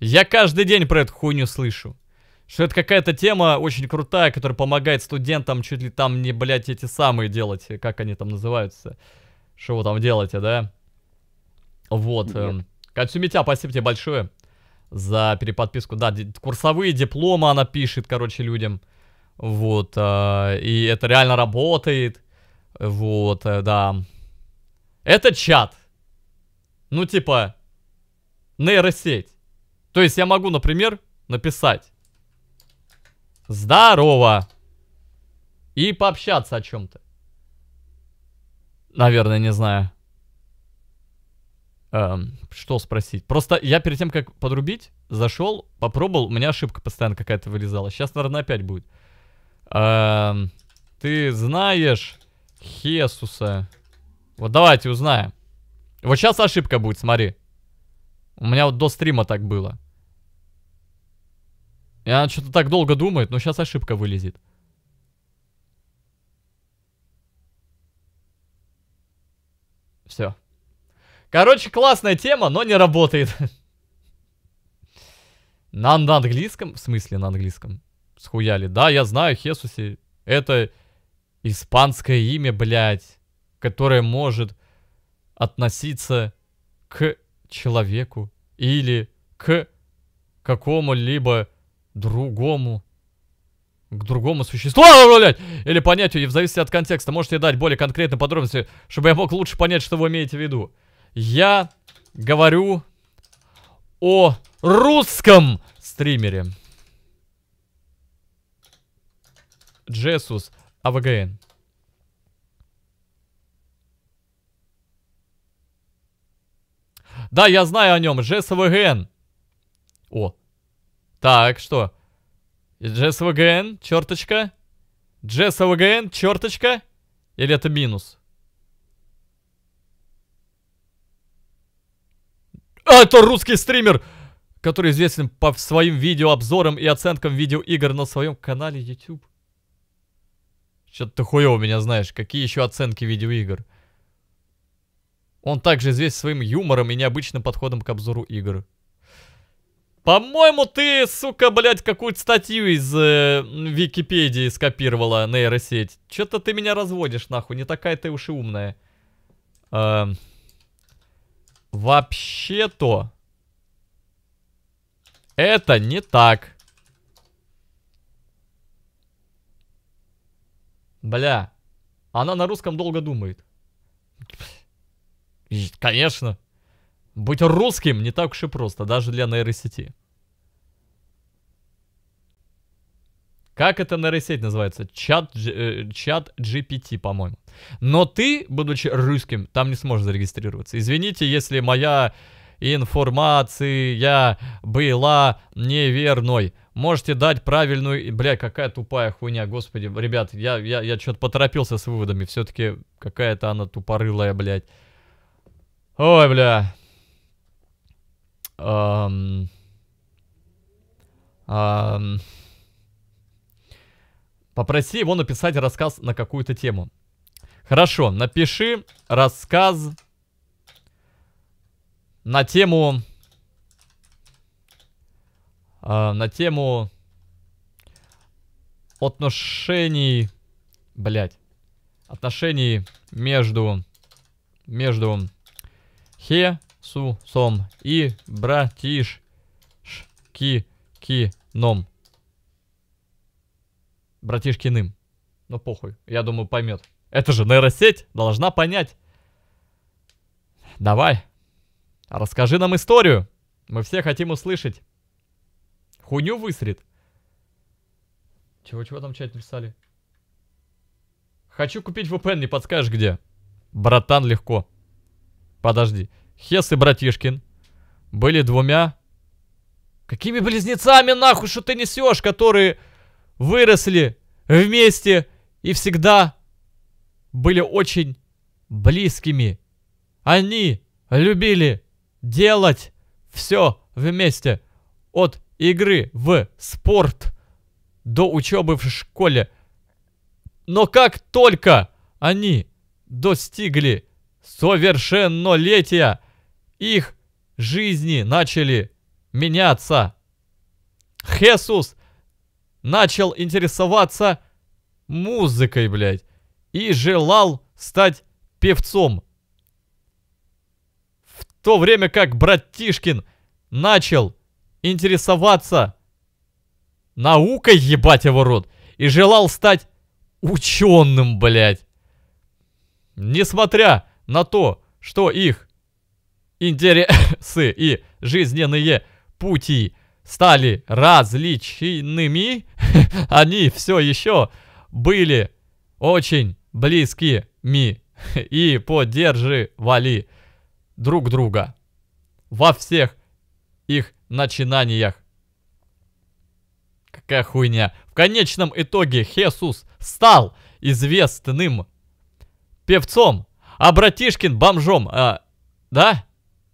Я каждый день про эту хуйню слышу. Что это какая-то тема очень крутая, которая помогает студентам чуть ли там не, блядь, эти самые делать, как они там называются. Что вы там делаете, да? Вот. Эм, Кацюмитя, спасибо тебе большое за переподписку. Да, курсовые дипломы она пишет, короче, людям. Вот. Э, и это реально работает. Вот, э, да. Это чат. Ну, типа, нейросеть. То есть я могу, например, написать «Здорово!» и пообщаться о чем-то. Наверное, не знаю. Эм, что спросить? Просто я перед тем, как подрубить, зашел, попробовал, у меня ошибка постоянно какая-то вылезала. Сейчас, наверное, опять будет. Эм, ты знаешь Хесуса? Вот давайте узнаем. Вот сейчас ошибка будет, смотри. У меня вот до стрима так было. И она что-то так долго думает, но сейчас ошибка вылезет. Все. Короче, классная тема, но не работает. На, на английском? В смысле на английском? Схуяли. Да, я знаю, Хесуси. Это испанское имя, блядь, которое может относиться к человеку или к какому-либо другому к другому существу, блядь, или понятию, и в зависимости от контекста, можете дать более конкретные подробности, чтобы я мог лучше понять, что вы имеете в виду. Я говорю о русском стримере. Джесус АВГН. Да, я знаю о нем, ЖСВГН. О. Так, что? ЖСВГН, черточка. ЖСВГН, черточка. Или это минус? А, это русский стример, который известен по своим видеообзорам и оценкам видеоигр на своем канале YouTube. Что-то ты хуёво меня знаешь. Какие еще оценки видеоигр? Он также известен своим юмором и необычным подходом к обзору игр. По-моему, ты, сука, блядь, какую-то статью из э, Википедии скопировала нейросеть. Чё-то ты меня разводишь, нахуй, не такая ты уж и умная. Э, Вообще-то... Это не так. Бля. Она на русском долго думает конечно. Быть русским не так уж и просто, даже для нейросети. Как это нейросеть называется? Чат, э, чат GPT, по-моему. Но ты, будучи русским, там не сможешь зарегистрироваться. Извините, если моя информация была неверной. Можете дать правильную... Бля, какая тупая хуйня, господи. Ребят, я, я, я что-то поторопился с выводами. Все-таки какая-то она тупорылая, блядь. Ой, бля. Эм... Эм... Попроси его написать рассказ на какую-то тему. Хорошо, напиши рассказ на тему... Э, на тему отношений... Блять. Отношений между... Между Хесусом и братишкикином. Братишкиным. Ну похуй, я думаю поймет. Это же нейросеть должна понять. Давай, расскажи нам историю. Мы все хотим услышать. Хуйню высрет. Чего-чего там чат написали? Хочу купить VPN, не подскажешь где. Братан, легко. Подожди. Хес и братишкин были двумя... Какими близнецами нахуй, что ты несешь, которые выросли вместе и всегда были очень близкими. Они любили делать все вместе. От игры в спорт до учебы в школе. Но как только они достигли совершеннолетия их жизни начали меняться. Хесус начал интересоваться музыкой, блядь, и желал стать певцом. В то время как братишкин начал интересоваться наукой, ебать его рот, и желал стать ученым, блядь. Несмотря на то, что их интересы и жизненные пути стали различными, они все еще были очень близкими и поддерживали друг друга во всех их начинаниях. Какая хуйня. В конечном итоге Хесус стал известным певцом а братишкин бомжом, э, да,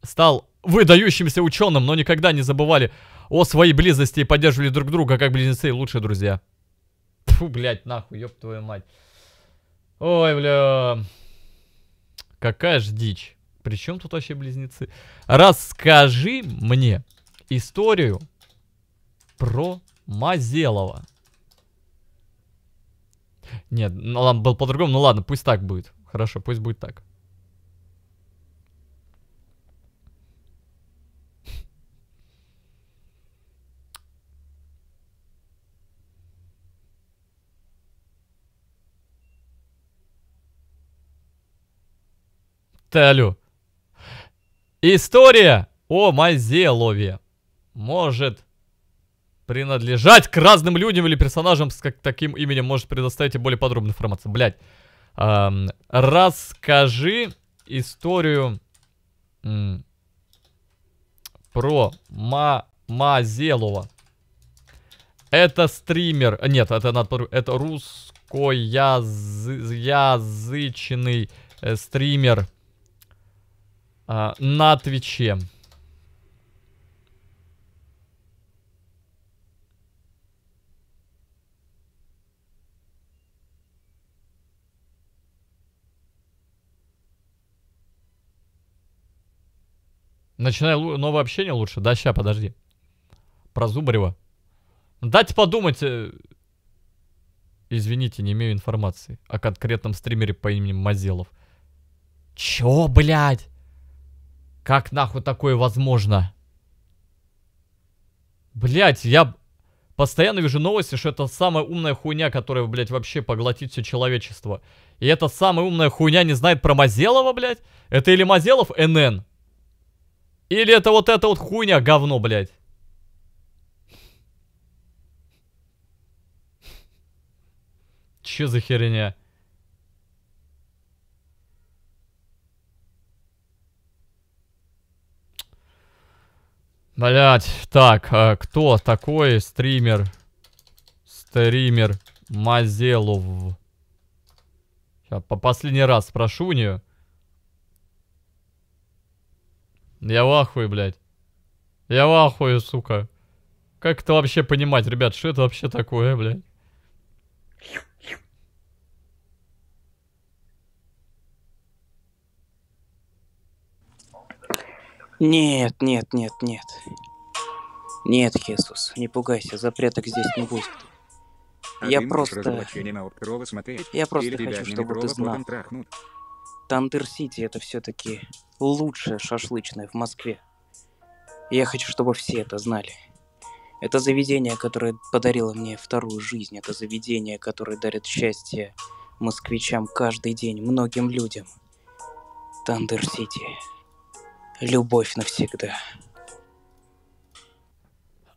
стал выдающимся ученым, но никогда не забывали о своей близости и поддерживали друг друга как близнецы и лучшие друзья. Фу, блядь, нахуй, ёб твою мать. Ой, бля. Какая ж дичь. Причем тут вообще близнецы? Расскажи мне историю про Мазелова. Нет, ну, был по-другому, ну ладно, пусть так будет. Хорошо, пусть будет так. Ты История о Мазелове может принадлежать к разным людям или персонажам с как таким именем может предоставить более подробную информацию. Блять расскажи историю м, Ма Мазелова. Это стример. Э, нет, это, это русскоязычный э, стример а, на Твиче. Начинай новое общение лучше. Да, ща, подожди. Про Зубарева. Дайте подумать. Э, извините, не имею информации о конкретном стримере по имени Мазелов. Чё, блядь? Как нахуй такое возможно? Блять, я постоянно вижу новости, что это самая умная хуйня, которая, блядь, вообще поглотит все человечество. И эта самая умная хуйня не знает про Мазелова, блядь? Это или Мазелов НН? Или это вот это вот хуйня, говно, блядь? Че за херня? Блять, так, а кто такой стример? Стример Мазелов. Сейчас по последний раз спрошу у нее. Я в ахуе, блядь. Я в ахуе, сука. Как это вообще понимать, ребят? Что это вообще такое, блядь? Нет, нет, нет, нет. Нет, Хесус, не пугайся, запреток здесь не будет. А я просто... А я просто хочу, чтобы ты знал. Трахнут. Тандер-Сити это все-таки лучшая шашлычная в Москве. Я хочу, чтобы все это знали. Это заведение, которое подарило мне вторую жизнь. Это заведение, которое дарит счастье москвичам каждый день, многим людям. Тандер-Сити. Любовь навсегда.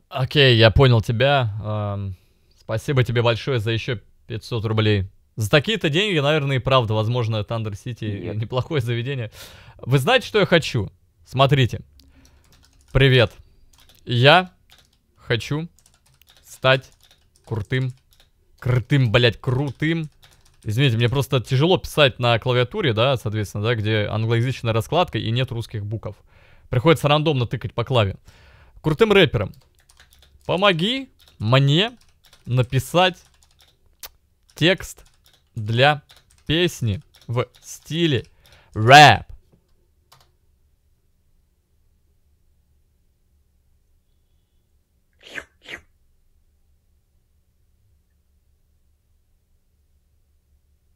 Окей, okay, я понял тебя. Эм, спасибо тебе большое за еще 500 рублей. За такие-то деньги, наверное, и правда, возможно, Thunder City неплохое заведение. Вы знаете, что я хочу? Смотрите. Привет. Я хочу стать крутым, крутым, блядь, крутым. Извините, мне просто тяжело писать на клавиатуре, да, соответственно, да, где англоязычная раскладка и нет русских букв. Приходится рандомно тыкать по клаве. Крутым рэпером. Помоги мне написать текст для песни в стиле рэп.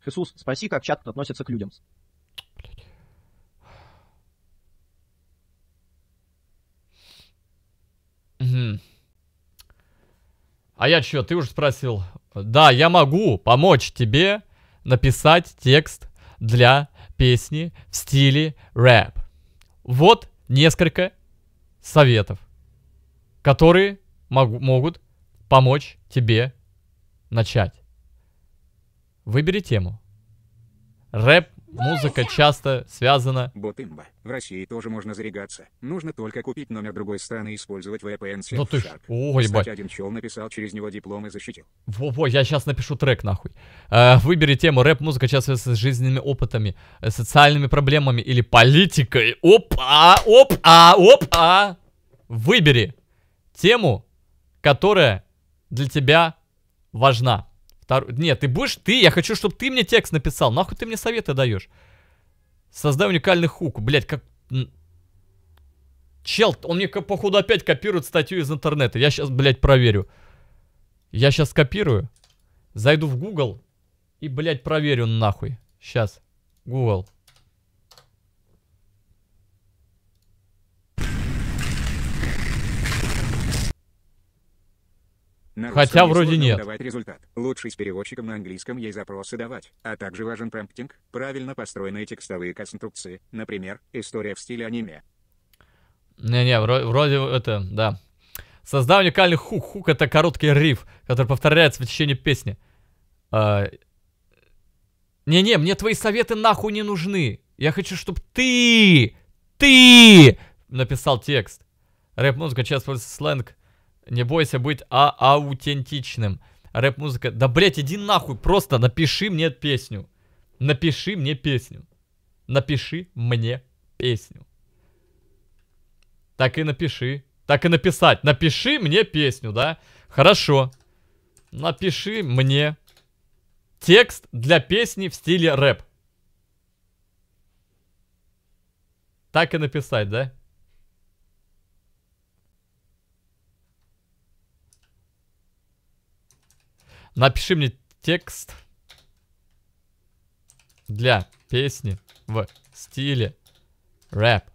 Иисус, спроси, как чат относится к людям. А я чё, ты уже спросил? Да, я могу помочь тебе написать текст для песни в стиле рэп. Вот несколько советов, которые могу, могут помочь тебе начать. Выбери тему. Рэп Музыка часто связана... Ботымба. В России тоже можно зарегаться. Нужно только купить номер другой страны и использовать VPN Ну ты ж... Ой, Кстати, один чел написал через него диплом и защитил. Во-во, я сейчас напишу трек нахуй. Э, выбери тему. Рэп-музыка часто связана с жизненными опытами, э, социальными проблемами или политикой. Опа, опа, опа. Выбери тему, которая для тебя важна. Второй... Нет, ты будешь ты, я хочу, чтобы ты мне текст написал. Нахуй ты мне советы даешь? Создай уникальный хук. Блять, как... Чел, он мне, походу, опять копирует статью из интернета. Я сейчас, блядь, проверю. Я сейчас копирую. Зайду в Google и, блядь, проверю нахуй. Сейчас. Google. На Хотя вроде нет. Давать результат. Лучший с переводчиком на английском ей запросы давать. А также важен промптинг, правильно построенные текстовые конструкции. Например, история в стиле аниме. Не-не, вроде, вроде это, да. Создай уникальный хук. Хук это короткий риф, который повторяется в течение песни. А, Не-не, а... мне твои советы нахуй не нужны. Я хочу, чтобы ты, ты написал текст. Рэп-музыка часто используется сленг не бойся быть а аутентичным. Рэп-музыка. Да, блять, иди нахуй, просто напиши мне песню. Напиши мне песню. Напиши мне песню. Так и напиши. Так и написать. Напиши мне песню, да? Хорошо. Напиши мне текст для песни в стиле рэп. Так и написать, да? Напиши мне текст для песни в стиле рэп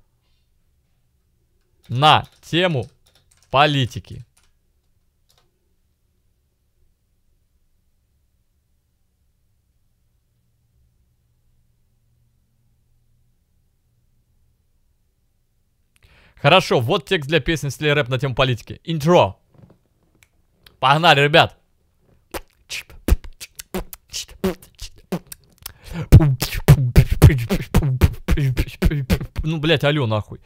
на тему политики. Хорошо, вот текст для песни стиле рэп на тему политики. Интро. Погнали, ребят. ну, блядь, алё, нахуй.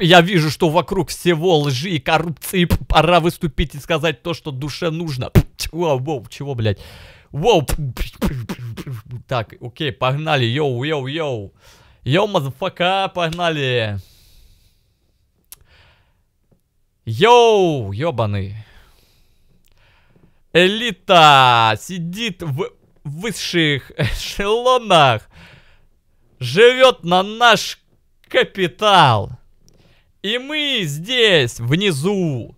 Я вижу, что вокруг всего лжи и коррупции. Пора выступить и сказать то, что душе нужно. Чего, воу, чего, блядь. Воу. Так, окей, погнали. Йоу, йоу, йоу. Йоу, мазафака, погнали. Йоу, ёбаный. Элита сидит в высших эшелонах. Живет на наш капитал. И мы здесь, внизу,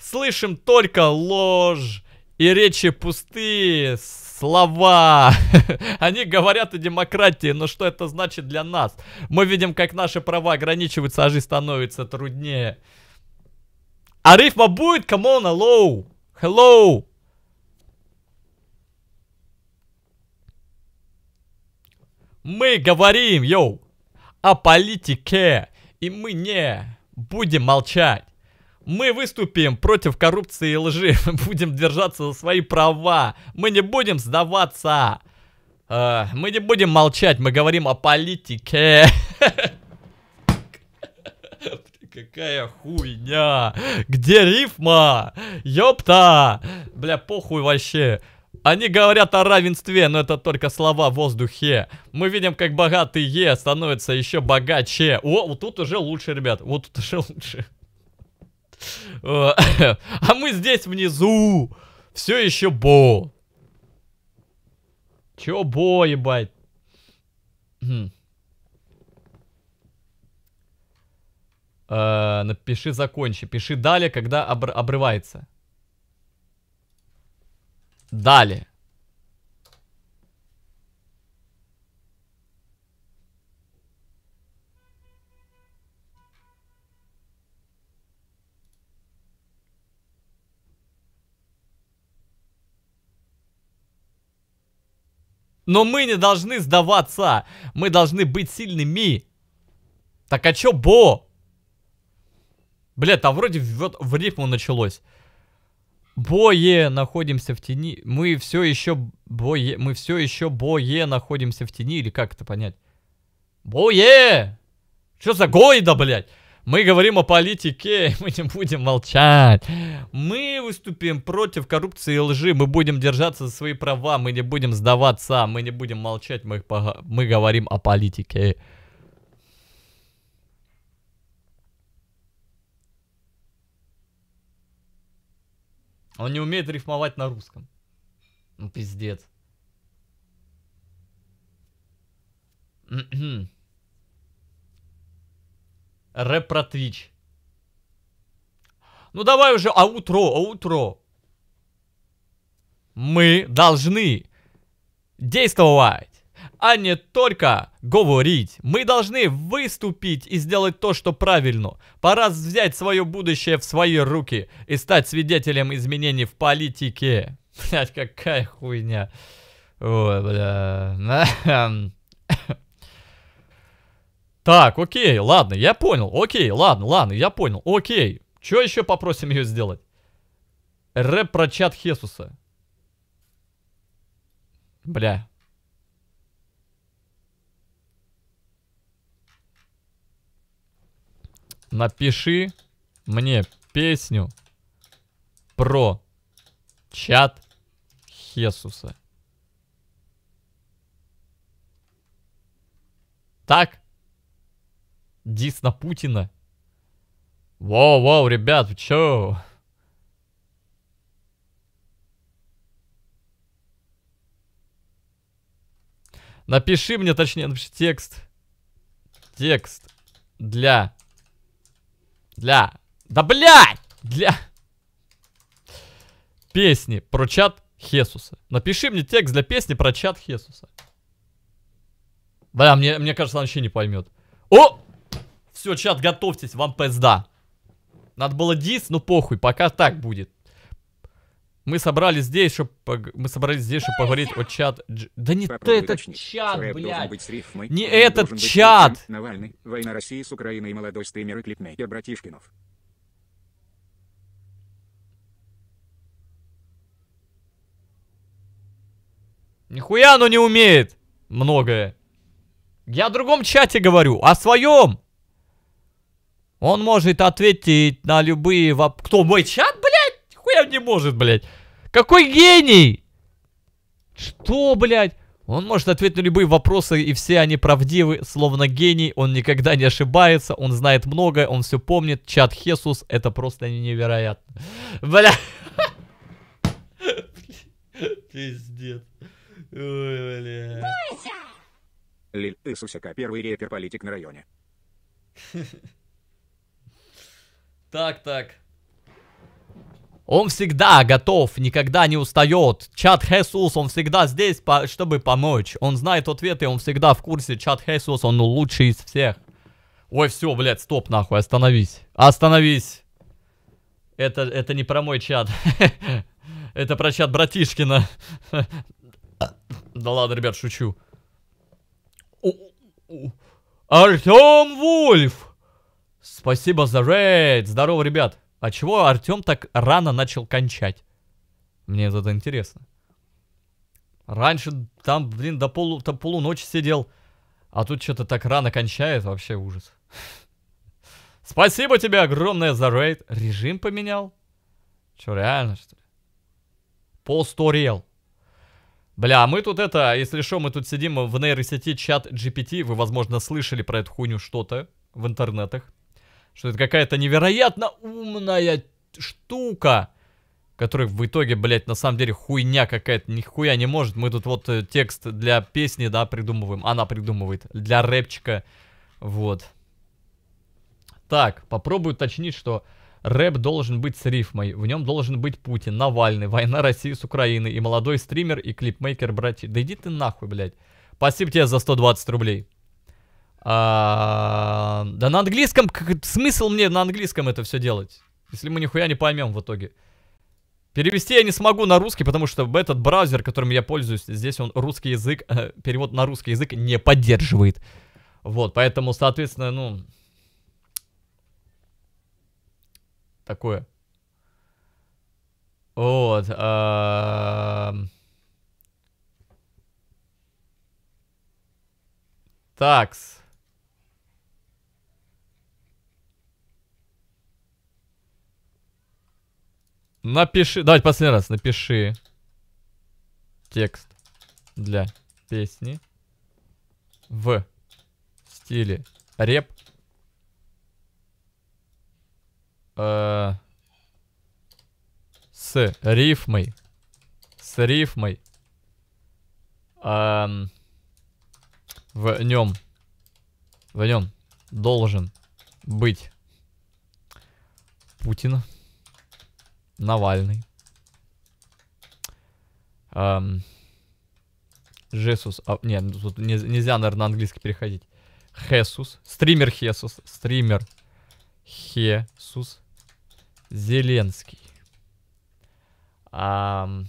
слышим только ложь и речи пустые, слова. Они говорят о демократии, но что это значит для нас? Мы видим, как наши права ограничиваются, а жизнь становится труднее. А рифма будет? Come on, hello. Hello. Мы говорим, йоу о политике, и мы не будем молчать. Мы выступим против коррупции и лжи, будем держаться за свои права, мы не будем сдаваться. Э, мы не будем молчать, мы говорим о политике. Какая хуйня! Где рифма? Ёпта! Бля, похуй вообще. Они говорят о равенстве, но это только слова в воздухе. Мы видим, как богатые становятся еще богаче. О, вот тут уже лучше, ребят. Вот тут уже лучше. А мы здесь внизу. Все еще бо. Че бо, ебать? Э, напиши закончи. Пиши далее, когда обрывается. Далее. Но мы не должны сдаваться. Мы должны быть сильными. Так а чё, Бо? Блядь, там вроде в, в рифму началось. Бое находимся в тени. Мы все еще бое, мы все еще бое находимся в тени, или как это понять? Бое! Что за гойда, блядь? Мы говорим о политике, мы не будем молчать. Мы выступим против коррупции и лжи, мы будем держаться за свои права, мы не будем сдаваться, мы не будем молчать, мы, мы говорим о политике. Он не умеет рифмовать на русском. Ну, пиздец. М-м. Рэп про Твич. Ну давай уже, а утро, а утро. Мы должны действовать а не только говорить. Мы должны выступить и сделать то, что правильно. Пора взять свое будущее в свои руки и стать свидетелем изменений в политике. Блять, какая хуйня. Ой, бля. Так, окей, ладно, я понял. Окей, ладно, ладно, я понял. Окей. Что еще попросим ее сделать? Рэп про чат Хесуса. Бля, напиши мне песню про чат Хесуса. Так? Дис на Путина? Воу-воу, ребят, вы чё? Напиши мне, точнее, напиши текст. Текст для для... Да блядь! Для... Песни про чат Хесуса. Напиши мне текст для песни про чат Хесуса. Бля, мне, мне кажется, он вообще не поймет. О! Все, чат, готовьтесь, вам пизда. Надо было дис, но ну похуй, пока так будет. Мы собрались здесь, чтобы пог... мы собрались здесь, чтобы поговорить о чат. Да не Попробуй ты, это уточнить. чат, Рэп блядь. Быть рифмой. Не Он этот чат. Быть Навальный, война России с Украиной, и молодой стример и клипмейкер Братишкинов. Нихуя оно не умеет многое. Я о другом чате говорю, о своем. Он может ответить на любые вопросы. Кто, мой чат? Нихуя не может, блядь. Какой гений! Что, блядь? Он может ответить на любые вопросы, и все они правдивы, словно гений, он никогда не ошибается, он знает многое, он все помнит. Чат Хесус, это просто невероятно. Бля. Пиздец. Ой, бля. Лиль Исусяка, первый репер-политик на районе. Так, так. Он всегда готов, никогда не устает. Чат Хесус, он всегда здесь, по, чтобы помочь. Он знает ответы, он всегда в курсе. Чат Хесус, он лучший из всех. Ой, все, блядь, стоп, нахуй, остановись. Остановись. Это, это не про мой чат. Это про чат братишкина. Да ладно, ребят, шучу. Артем Вульф! Спасибо за рейд! Здорово, ребят! а чего Артем так рано начал кончать? Мне это интересно. Раньше там, блин, до, полу, до полуночи сидел, а тут что-то так рано кончает, вообще ужас. Спасибо тебе огромное за рейд. Режим поменял? Че, реально, что ли? Постурел. Бля, мы тут это, если что, мы тут сидим в нейросети чат GPT, вы, возможно, слышали про эту хуйню что-то в интернетах. Что это какая-то невероятно умная штука. которая в итоге, блядь, на самом деле хуйня какая-то. Нихуя не может. Мы тут вот э, текст для песни, да, придумываем. Она придумывает. Для рэпчика. Вот. Так, попробую уточнить, что рэп должен быть с рифмой. В нем должен быть Путин, Навальный, война России с Украиной и молодой стример и клипмейкер братья. Да иди ты нахуй, блядь. Спасибо тебе за 120 рублей. А, да на английском, смысл мне на английском это все делать, если мы нихуя не поймем в итоге. Перевести я не смогу на русский, потому что этот браузер, которым я пользуюсь, здесь он русский язык, э, перевод на русский язык не поддерживает. Вот, поэтому, соответственно, ну... Такое. Вот. Э... Такс. Напиши, давай последний раз, напиши текст для песни в стиле реп. Э, с рифмой. С рифмой. Э, в нем. В нем должен быть Путин. Навальный. Эм, Жесус. А, нет, ну, тут не, нельзя, наверное, на английский переходить. Хесус. Стример Хесус. Стример Хесус. Зеленский. Эм,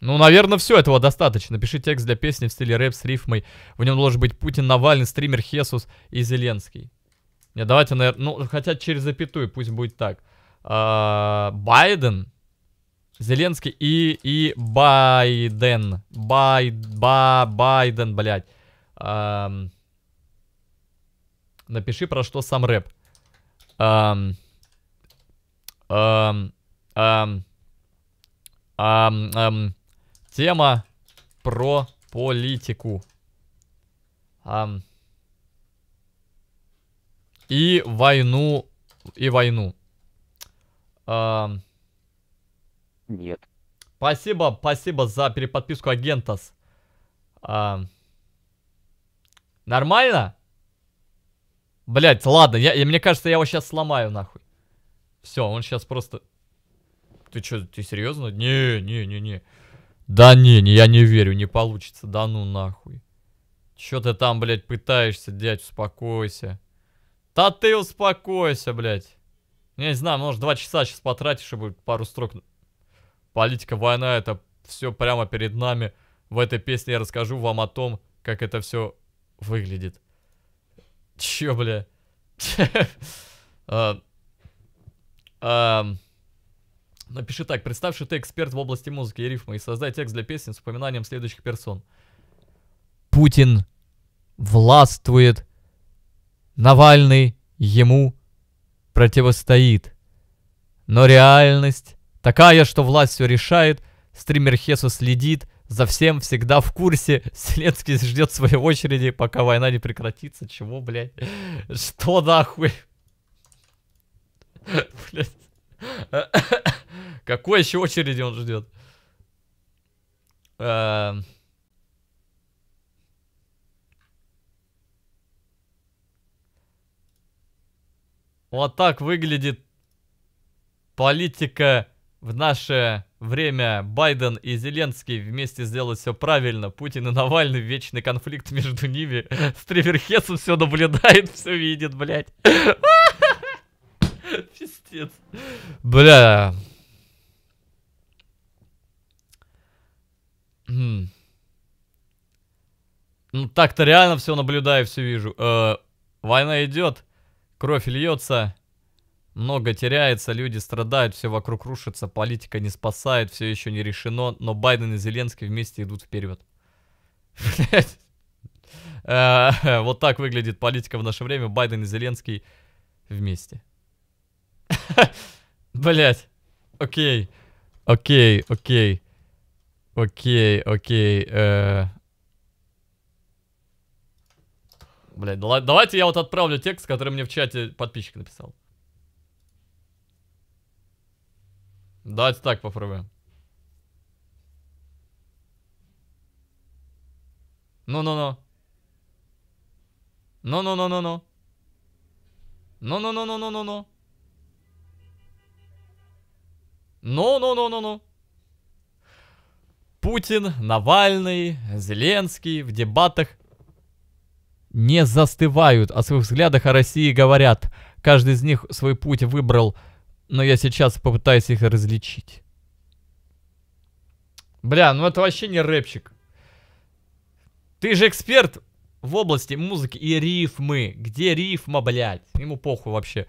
Ну, наверное, все этого достаточно. Пиши текст для песни в стиле рэп с рифмой. В нем должен быть Путин, Навальный, стример Хесус и Зеленский. Не, давайте, наверное, ну, хотя через запятую пусть будет так. А, Байден, Зеленский и, и Байден. Бай, ба, Байден, блядь. А, напиши, про что сам рэп. А, а, а, а, а, тема про политику. Um, и войну. И войну. А... Нет. Спасибо, спасибо за переподписку агентас. А... Нормально? Блять, ладно, я, я, мне кажется, я его сейчас сломаю нахуй. Все, он сейчас просто... Ты что, ты серьезно? Не, не, не, не. Да не, не, я не верю, не получится. Да ну нахуй. Чё ты там, блядь, пытаешься, дядь, успокойся. Да ты успокойся, блядь. Я не знаю, может, два часа сейчас потратишь, чтобы пару строк... Политика, война, это все прямо перед нами. В этой песне я расскажу вам о том, как это все выглядит. Че, бля? А, а, напиши так. Представь, что ты эксперт в области музыки и рифма, и создай текст для песни с упоминанием следующих персон. Путин властвует Навальный ему противостоит. Но реальность такая, что власть все решает, стример Хесу следит, за всем всегда в курсе. Селецкий ждет своей очереди, пока война не прекратится. Чего, блядь? Что нахуй? Блядь. Какой еще очереди он ждет? Эм, Вот ну, а так выглядит политика в наше время. Байден и Зеленский вместе сделают все правильно. Путин и Навальный, вечный конфликт между ними. Стример Хесов все наблюдает, все видит, блядь. Пиздец. Бля. Ну так-то реально все наблюдаю, все вижу. Э, война идет. Кровь льется, много теряется, люди страдают, все вокруг рушится, политика не спасает, все еще не решено, но Байден и Зеленский вместе идут вперед. Э, вот так выглядит политика в наше время, Байден и Зеленский вместе. Блять. Окей. Окей, окей. Окей, окей. Э, Блядь, ну давайте я вот отправлю текст, который мне в чате подписчик написал. Давайте так попробуем. Ну-ну-ну. Ну-ну-ну-ну-ну. Ну-ну-ну-ну-ну-ну. Ну-ну-ну-ну-ну. ну, Путин, Навальный, Зеленский в дебатах не застывают, о своих взглядах о России говорят. Каждый из них свой путь выбрал, но я сейчас попытаюсь их различить. Бля, ну это вообще не рэпчик. Ты же эксперт в области музыки и рифмы. Где рифма, блядь? Ему похуй вообще.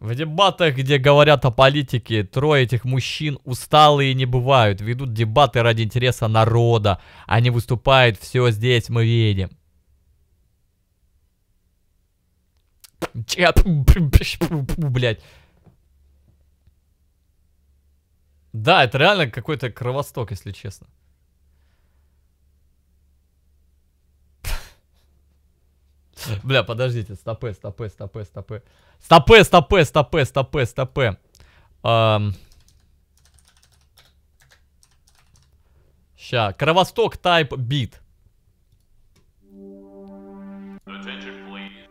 В дебатах, где говорят о политике, трое этих мужчин усталые не бывают, ведут дебаты ради интереса народа, они выступают, все здесь мы видим. Блять. Да, это реально какой-то кровосток, если честно. Бля, подождите, стопы, стопы, стопы, стопы. Стопы, стопы, стопы, стопы, стопы. Эм... Ща, Кровосток Type Beat.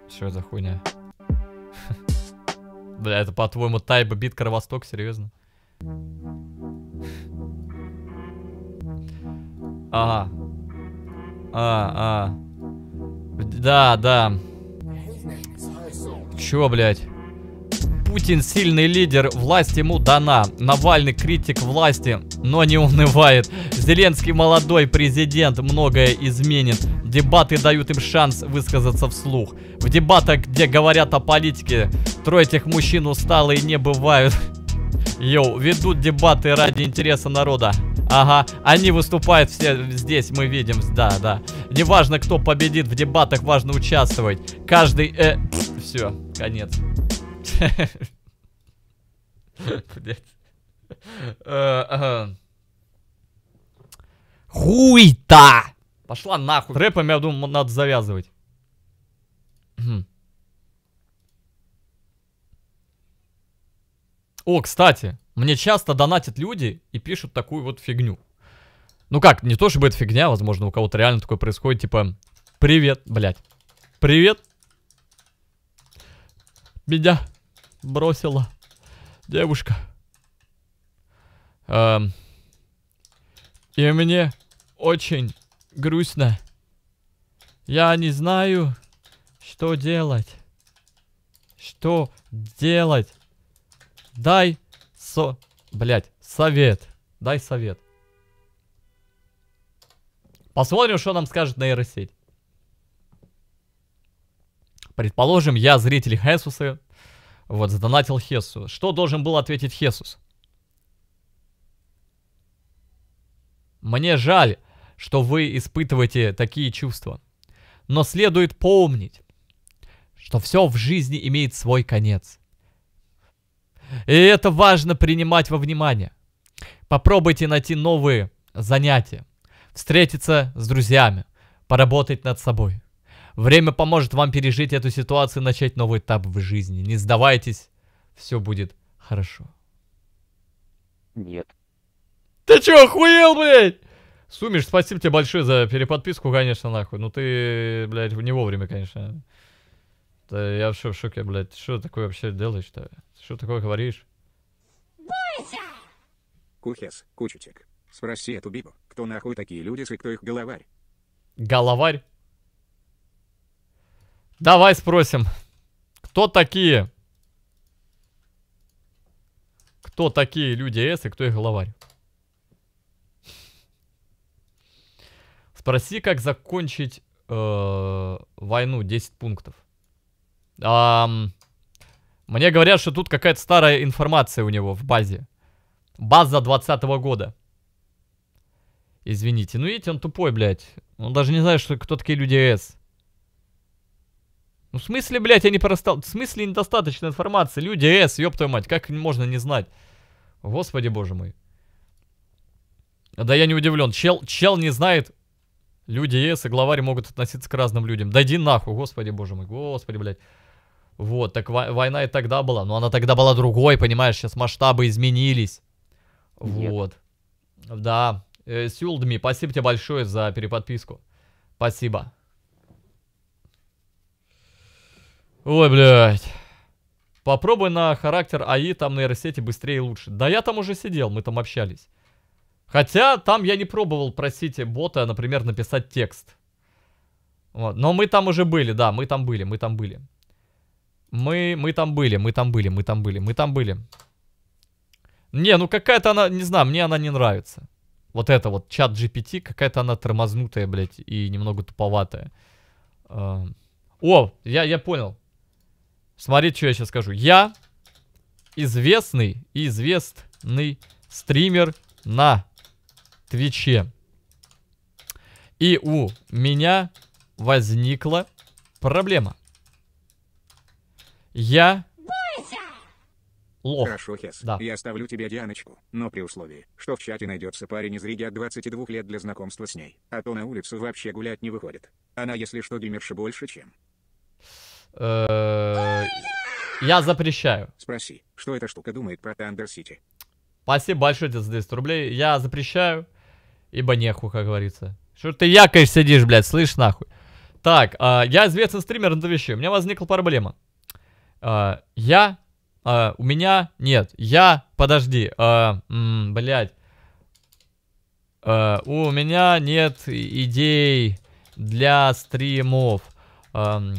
Что за хуйня? Бля, это по-твоему Тайба бит Кровосток, серьезно? Ага. А, а. Да, да. Чё, блядь? Путин сильный лидер, власть ему дана. Навальный критик власти но не унывает. Зеленский молодой президент многое изменит. Дебаты дают им шанс высказаться вслух. В дебатах, где говорят о политике, трое этих мужчин усталые не бывают. Йоу, ведут дебаты ради интереса народа. Ага, они выступают все здесь, мы видим, да, да. Неважно, кто победит в дебатах, важно участвовать. Каждый, э, все, конец. Блять. Э, Хуй-то! Пошла нахуй. Трэпами, я думаю, надо завязывать. О, кстати, мне часто донатят люди и пишут такую вот фигню. Ну как, не то чтобы это фигня, возможно, у кого-то реально такое происходит, типа, привет, блядь, привет, меня бросила девушка. Эм, и мне очень грустно. Я не знаю, что делать. Что делать? Дай со... Блять, совет. Дай совет. Посмотрим, что нам скажет нейросеть. Предположим, я зритель Хесуса, вот, задонатил Хесу. Что должен был ответить Хесус? Мне жаль, что вы испытываете такие чувства. Но следует помнить, что все в жизни имеет свой конец. И это важно принимать во внимание. Попробуйте найти новые занятия, встретиться с друзьями, поработать над собой. Время поможет вам пережить эту ситуацию и начать новый этап в жизни. Не сдавайтесь, все будет хорошо. Нет, ты чё, охуел, блядь? Сумиш, спасибо тебе большое за переподписку, конечно, нахуй. Ну ты, блядь, не вовремя, конечно. Да я вообще в шоке, блядь. Что такое вообще делаешь-то? Что такое говоришь? Бойся! Кухес, кучутик. Спроси эту бибу, кто нахуй такие люди и кто их головарь? Головарь? Давай спросим. Кто такие? Кто такие люди С и кто их головарь? Спроси, как закончить э, войну 10 пунктов. Эм, мне говорят, что тут какая-то старая информация у него в базе. База 20 -го года. Извините. Ну, видите, он тупой, блядь. Он даже не знает, что, кто такие люди С. Ну, в смысле, блядь, я не простал... В смысле, недостаточно информации. Люди С, ёб твою мать, как можно не знать? Господи, боже мой. Да я не удивлен. Чел, чел не знает Люди ЕС и главарь могут относиться к разным людям. Да иди нахуй, господи, боже мой, господи, блядь. Вот, так война и тогда была, но она тогда была другой, понимаешь, сейчас масштабы изменились. Нет. Вот. Да. Э, Сюлдми, спасибо тебе большое за переподписку. Спасибо. Ой, блядь. Попробуй на характер АИ там на нейросети быстрее и лучше. Да я там уже сидел, мы там общались. Хотя там я не пробовал просить бота, например, написать текст. Вот. Но мы там уже были, да, мы там были, мы там были. Мы, мы там были, мы там были, мы там были, мы там были. Не, ну какая-то она, не знаю, мне она не нравится. Вот это вот, чат GPT, какая-то она тормознутая, блядь, и немного туповатая. Э, о, я, я понял. Смотри, что я сейчас скажу. Я известный, известный стример на Твиче. И у меня возникла проблема. Я... Лох. Хорошо, Хес. Да. Я оставлю тебе Дианочку, но при условии, что в чате найдется парень из Риги от 22 лет для знакомства с ней, а то на улицу вообще гулять не выходит. Она, если что, геймерша больше, чем... Э, я запрещаю. Спроси, что эта штука думает про Тандер Сити. Спасибо большое тебе за 200 рублей. Я запрещаю. Ибо неху, как говорится. Что ты якорь сидишь, блядь, слышь нахуй. Так, э, я известный стример на вещи. У меня возникла проблема. Э, я... Э, у меня... Нет, я... Подожди. Э, м, блядь. Э, у меня нет идей для стримов. Э,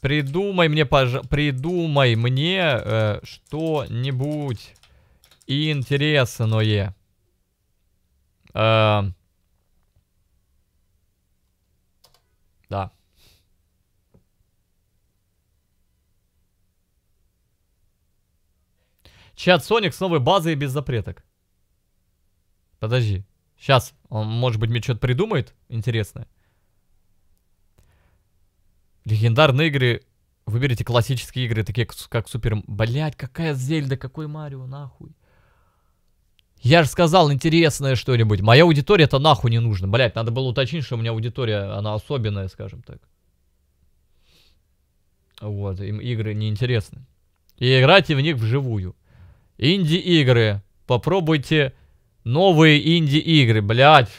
придумай мне, пож... Придумай мне э, что-нибудь интересное. Эм. да. Чат Соник с новой базой и без запреток. Подожди. Сейчас, он, может быть, мне что-то придумает интересное. Легендарные игры. Выберите классические игры, такие как Супер... Блять, какая Зельда, какой Марио, нахуй. Я же сказал интересное что-нибудь. Моя аудитория это нахуй не нужно. Блять, надо было уточнить, что у меня аудитория, она особенная, скажем так. Вот, им игры неинтересны. И играйте в них вживую. Инди-игры. Попробуйте новые инди-игры, блядь.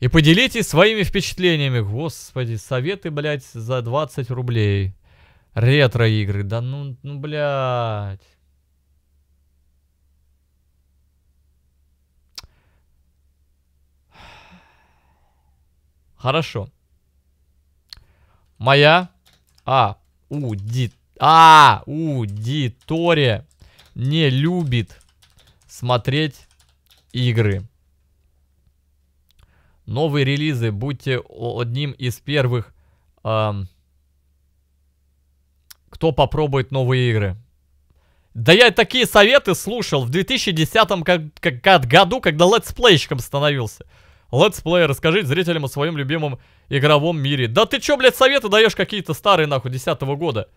И поделитесь своими впечатлениями. Господи, советы, блядь, за 20 рублей. Ретро-игры, да ну, ну, блядь. Хорошо. Моя а, ауди, а, аудитория не любит смотреть игры. Новые релизы, будьте одним из первых, эм, кто попробует новые игры. Да я такие советы слушал в 2010 как, как, году, когда летсплейщиком становился летсплей, расскажи зрителям о своем любимом игровом мире. Да ты чё, блядь, советы даешь какие-то старые, нахуй, десятого года?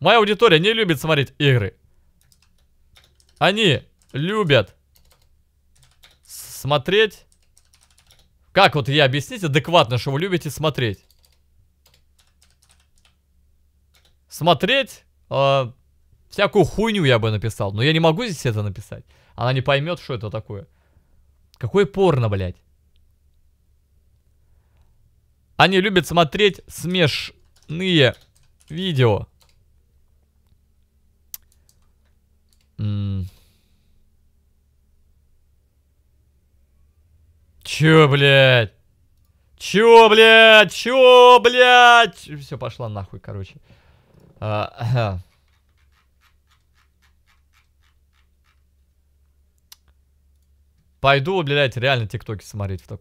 Моя аудитория не любит смотреть игры. Они любят смотреть... Как вот я объяснить адекватно, что вы любите смотреть? Смотреть э, всякую хуйню я бы написал, но я не могу здесь это написать. Она не поймет, что это такое. Какое порно, блядь? Они любят смотреть смешные видео. Чё, блядь? Чё, блядь? Чё, блядь? Все, пошло нахуй, короче. А, Пойду, блядь, реально тиктоки смотреть в таком.